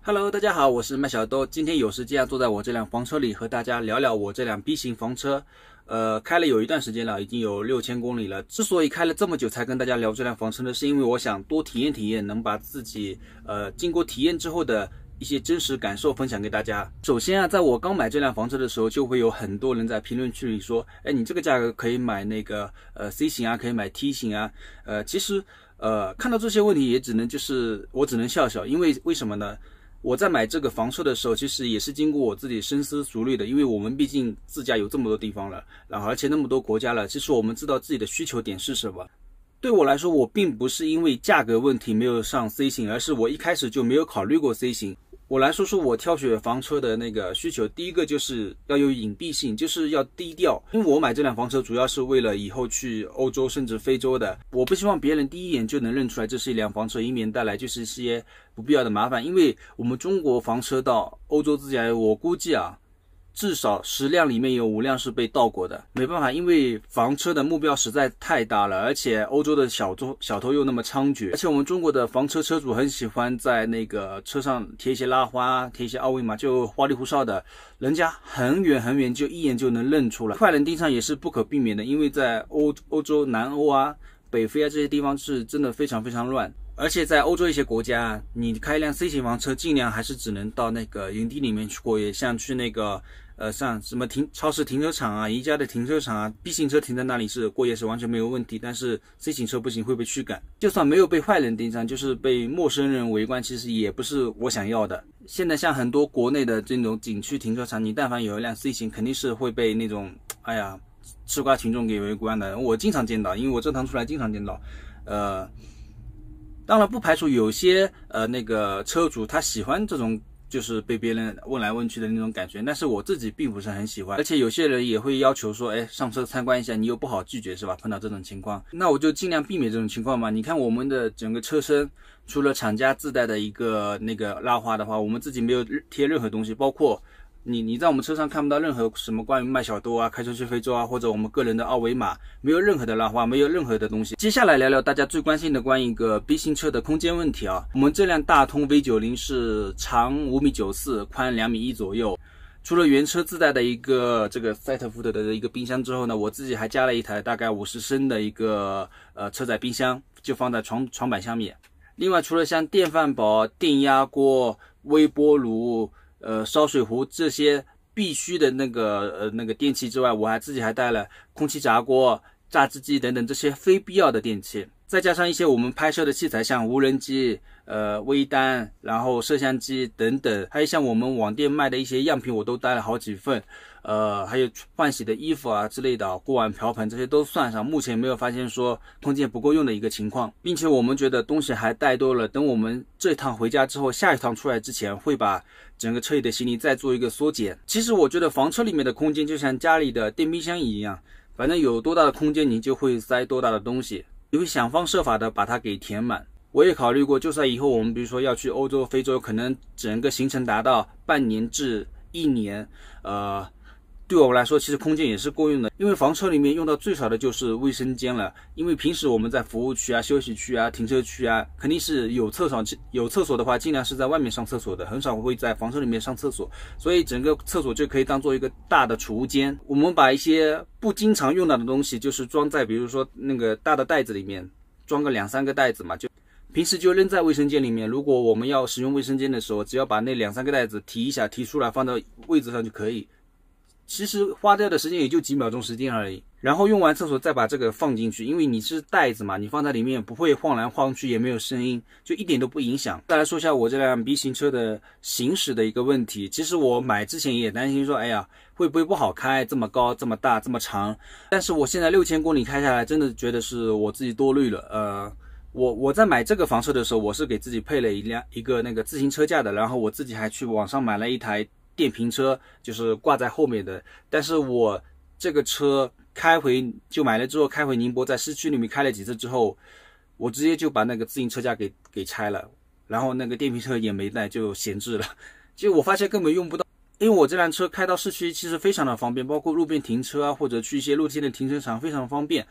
Hello，大家好，我是麦小豆。今天有时间坐在我这辆房车里，和大家聊聊我这辆 B 型房车。呃，开了有一段时间了，已经有六千公里了。之所以开了这么久才跟大家聊这辆房车呢，是因为我想多体验体验，能把自己呃经过体验之后的一些真实感受分享给大家。首先啊，在我刚买这辆房车的时候，就会有很多人在评论区里说：“哎，你这个价格可以买那个呃 C 型啊，可以买 T 型啊。”呃，其实呃看到这些问题，也只能就是我只能笑笑，因为为什么呢？我在买这个房车的时候，其实也是经过我自己深思熟虑的，因为我们毕竟自驾游这么多地方了，然后而且那么多国家了，其实我们知道自己的需求点是什么。对我来说，我并不是因为价格问题没有上 C 型，而是我一开始就没有考虑过 C 型。我来说说我挑选房车的那个需求，第一个就是要有隐蔽性，就是要低调。因为我买这辆房车主要是为了以后去欧洲甚至非洲的，我不希望别人第一眼就能认出来这是一辆房车，以免带来就是一些不必要的麻烦。因为我们中国房车到欧洲自驾，游，我估计啊。至少十辆里面有五辆是被盗过的，没办法，因为房车的目标实在太大了，而且欧洲的小偷小偷又那么猖獗，而且我们中国的房车车主很喜欢在那个车上贴一些拉花、贴一些二维码，就花里胡哨的，人家很远很远就一眼就能认出来，坏人盯上也是不可避免的。因为在欧欧洲、南欧啊、北非啊这些地方是真的非常非常乱，而且在欧洲一些国家，你开一辆 C 型房车，尽量还是只能到那个营地里面去过夜，像去那个。呃，像什么停超市停车场啊、宜家的停车场啊，B 型车停在那里是过夜是完全没有问题，但是 C 型车不行，会被驱赶。就算没有被坏人盯上，就是被陌生人围观，其实也不是我想要的。现在像很多国内的这种景区停车场，你但凡有一辆 C 型，肯定是会被那种哎呀吃瓜群众给围观的。我经常见到，因为我这趟出来经常见到。呃，当然不排除有些呃那个车主他喜欢这种。就是被别人问来问去的那种感觉，但是我自己并不是很喜欢，而且有些人也会要求说，哎，上车参观一下，你又不好拒绝，是吧？碰到这种情况，那我就尽量避免这种情况嘛。你看我们的整个车身，除了厂家自带的一个那个拉花的话，我们自己没有贴任何东西，包括。你你在我们车上看不到任何什么关于卖小多啊，开车去非洲啊，或者我们个人的二维码，没有任何的拉花，没有任何的东西。接下来聊聊大家最关心的关于一个 B 型车的空间问题啊。我们这辆大通 V 九零是长五米九四，宽两米一左右。除了原车自带的一个这个赛特福德的一个冰箱之后呢，我自己还加了一台大概五十升的一个呃车载冰箱，就放在床床板下面。另外除了像电饭煲、电压锅、微波炉。呃，烧水壶这些必须的那个呃那个电器之外，我还自己还带了空气炸锅、榨汁机等等这些非必要的电器，再加上一些我们拍摄的器材，像无人机、呃微单，然后摄像机等等，还有像我们网店卖的一些样品，我都带了好几份。呃，还有换洗的衣服啊之类的，锅碗瓢盆这些都算上，目前没有发现说空间不够用的一个情况，并且我们觉得东西还带多了，等我们这趟回家之后，下一趟出来之前，会把整个车里的行李再做一个缩减。其实我觉得房车里面的空间就像家里的电冰箱一样，反正有多大的空间，你就会塞多大的东西，你会想方设法的把它给填满。我也考虑过，就算以后我们比如说要去欧洲、非洲，可能整个行程达到半年至一年，呃。对我们来说，其实空间也是够用的，因为房车里面用到最少的就是卫生间了。因为平时我们在服务区啊、休息区啊、停车区啊，肯定是有厕所，有厕所的话，尽量是在外面上厕所的，很少会在房车里面上厕所。所以整个厕所就可以当做一个大的储物间。我们把一些不经常用到的东西，就是装在，比如说那个大的袋子里面，装个两三个袋子嘛，就平时就扔在卫生间里面。如果我们要使用卫生间的时候，只要把那两三个袋子提一下，提出来放到位置上就可以。其实花掉的时间也就几秒钟时间而已，然后用完厕所再把这个放进去，因为你是袋子嘛，你放在里面不会晃来晃去，也没有声音，就一点都不影响。再来说一下我这辆 B 型车的行驶的一个问题，其实我买之前也担心说，哎呀，会不会不好开？这么高，这么大，这么长，但是我现在六千公里开下来，真的觉得是我自己多虑了。呃，我我在买这个房车的时候，我是给自己配了一辆一个那个自行车架的，然后我自己还去网上买了一台。电瓶车就是挂在后面的，但是我这个车开回就买了之后，开回宁波在市区里面开了几次之后，我直接就把那个自行车架给给拆了，然后那个电瓶车也没带就闲置了，就我发现根本用不到。因为我这辆车开到市区其实非常的方便，包括路边停车啊，或者去一些露天的停车场非常方便。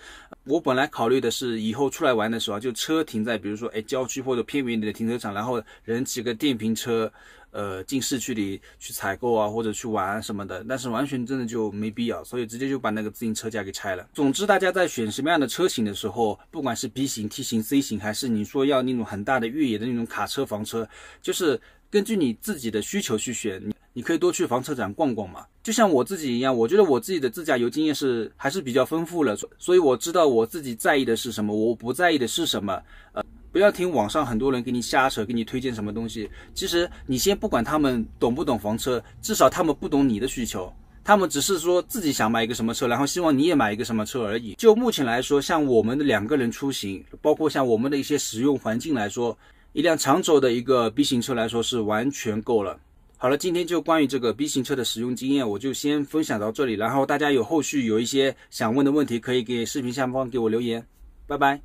我本来考虑的是以后出来玩的时候就车停在比如说哎郊区或者偏远点的停车场，然后人骑个电瓶车，呃进市区里去采购啊或者去玩什么的。但是完全真的就没必要，所以直接就把那个自行车架给拆了。总之，大家在选什么样的车型的时候，不管是 B 型、T 型、C 型，还是你说要那种很大的越野的那种卡车房车，就是根据你自己的需求去选。你可以多去房车展逛逛嘛，就像我自己一样，我觉得我自己的自驾游经验是还是比较丰富了，所以我知道我自己在意的是什么，我不在意的是什么。呃，不要听网上很多人给你瞎扯，给你推荐什么东西。其实你先不管他们懂不懂房车，至少他们不懂你的需求，他们只是说自己想买一个什么车，然后希望你也买一个什么车而已。就目前来说，像我们的两个人出行，包括像我们的一些使用环境来说，一辆长轴的一个 B 型车来说是完全够了。好了，今天就关于这个 B 型车的使用经验，我就先分享到这里。然后大家有后续有一些想问的问题，可以给视频下方给我留言。拜拜。